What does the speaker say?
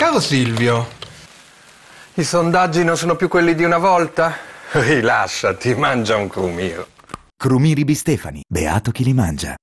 Caro Silvio, i sondaggi non sono più quelli di una volta? Rilasciati, mangia un crumiro. Crumiri Bistefani, beato chi li mangia.